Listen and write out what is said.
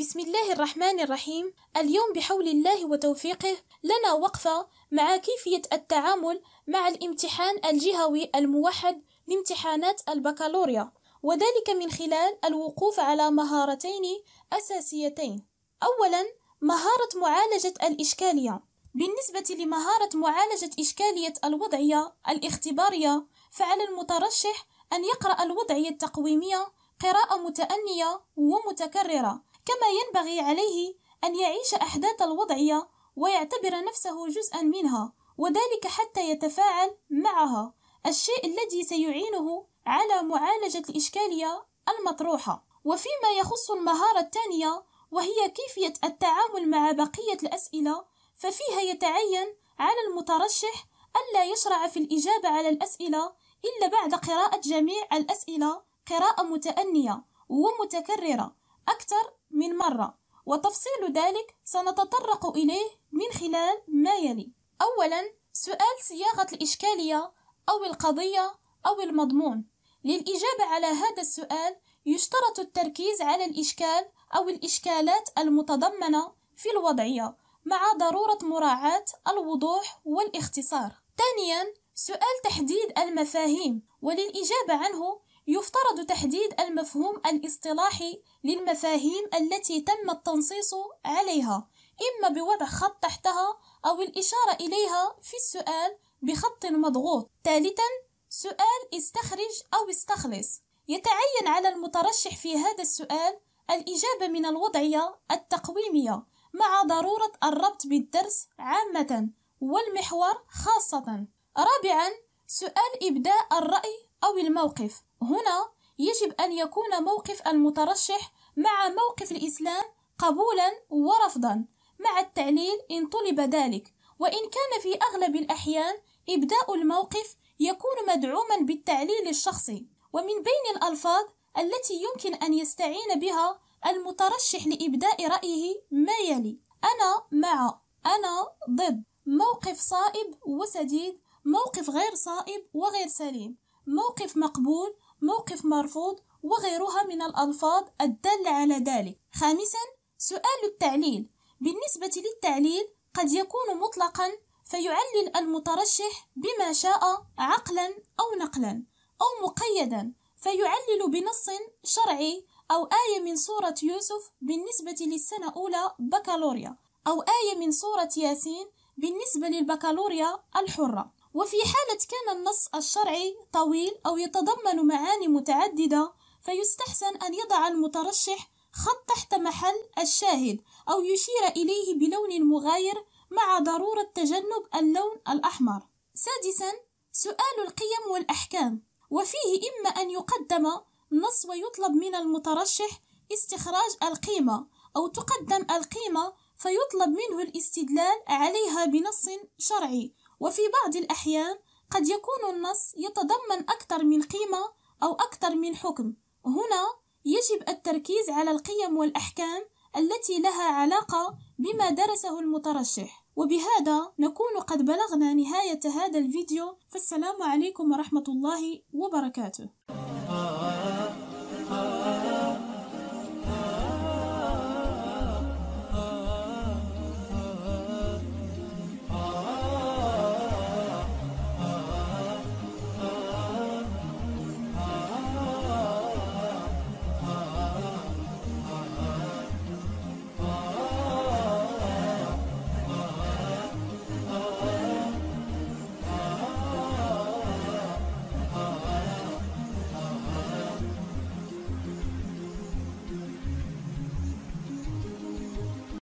بسم الله الرحمن الرحيم اليوم بحول الله وتوفيقه لنا وقفة مع كيفية التعامل مع الامتحان الجهوي الموحد لامتحانات البكالوريا وذلك من خلال الوقوف على مهارتين أساسيتين أولا مهارة معالجة الإشكالية بالنسبة لمهارة معالجة إشكالية الوضعية الاختبارية فعلى المترشح أن يقرأ الوضعية التقويمية قراءة متأنية ومتكررة كما ينبغي عليه أن يعيش أحداث الوضعية ويعتبر نفسه جزءا منها وذلك حتى يتفاعل معها الشيء الذي سيعينه على معالجة الإشكالية المطروحة وفيما يخص المهارة الثانية وهي كيفية التعامل مع بقية الأسئلة ففيها يتعين على المترشح ألا يشرع في الإجابة على الأسئلة إلا بعد قراءة جميع الأسئلة قراءة متأنية ومتكررة أكثر من مرة وتفصيل ذلك سنتطرق إليه من خلال ما يلي أولا سؤال صياغة الإشكالية أو القضية أو المضمون للإجابة على هذا السؤال يشترط التركيز على الإشكال أو الإشكالات المتضمنة في الوضعية مع ضرورة مراعاة الوضوح والاختصار. ثانياً سؤال تحديد المفاهيم وللإجابة عنه يفترض تحديد المفهوم الاصطلاحي للمفاهيم التي تم التنصيص عليها إما بوضع خط تحتها أو الإشارة إليها في السؤال بخط مضغوط ثالثا سؤال استخرج أو استخلص يتعين على المترشح في هذا السؤال الإجابة من الوضعية التقويمية مع ضرورة الربط بالدرس عامة والمحور خاصة رابعا سؤال إبداء الرأي أو الموقف هنا يجب أن يكون موقف المترشح مع موقف الإسلام قبولا ورفضا مع التعليل إن طلب ذلك وإن كان في أغلب الأحيان إبداء الموقف يكون مدعوما بالتعليل الشخصي ومن بين الألفاظ التي يمكن أن يستعين بها المترشح لإبداء رأيه ما يلي أنا مع أنا ضد موقف صائب وسديد موقف غير صائب وغير سليم موقف مقبول موقف مرفوض وغيرها من الألفاظ الدالة على ذلك خامسا سؤال التعليل بالنسبة للتعليل قد يكون مطلقا فيعلل المترشح بما شاء عقلا أو نقلا أو مقيدا فيعلل بنص شرعي أو آية من سورة يوسف بالنسبة للسنة أولى بكالوريا أو آية من سورة ياسين بالنسبة للبكالوريا الحرة وفي حالة كان النص الشرعي طويل أو يتضمن معاني متعددة فيستحسن أن يضع المترشح خط تحت محل الشاهد أو يشير إليه بلون مغاير مع ضرورة تجنب اللون الأحمر. سادسا سؤال القيم والأحكام وفيه إما أن يقدم نص ويطلب من المترشح استخراج القيمة أو تقدم القيمة فيطلب منه الاستدلال عليها بنص شرعي وفي بعض الأحيان قد يكون النص يتضمن أكثر من قيمة أو أكثر من حكم هنا يجب التركيز على القيم والأحكام التي لها علاقة بما درسه المترشح وبهذا نكون قد بلغنا نهاية هذا الفيديو فالسلام عليكم ورحمة الله وبركاته آه،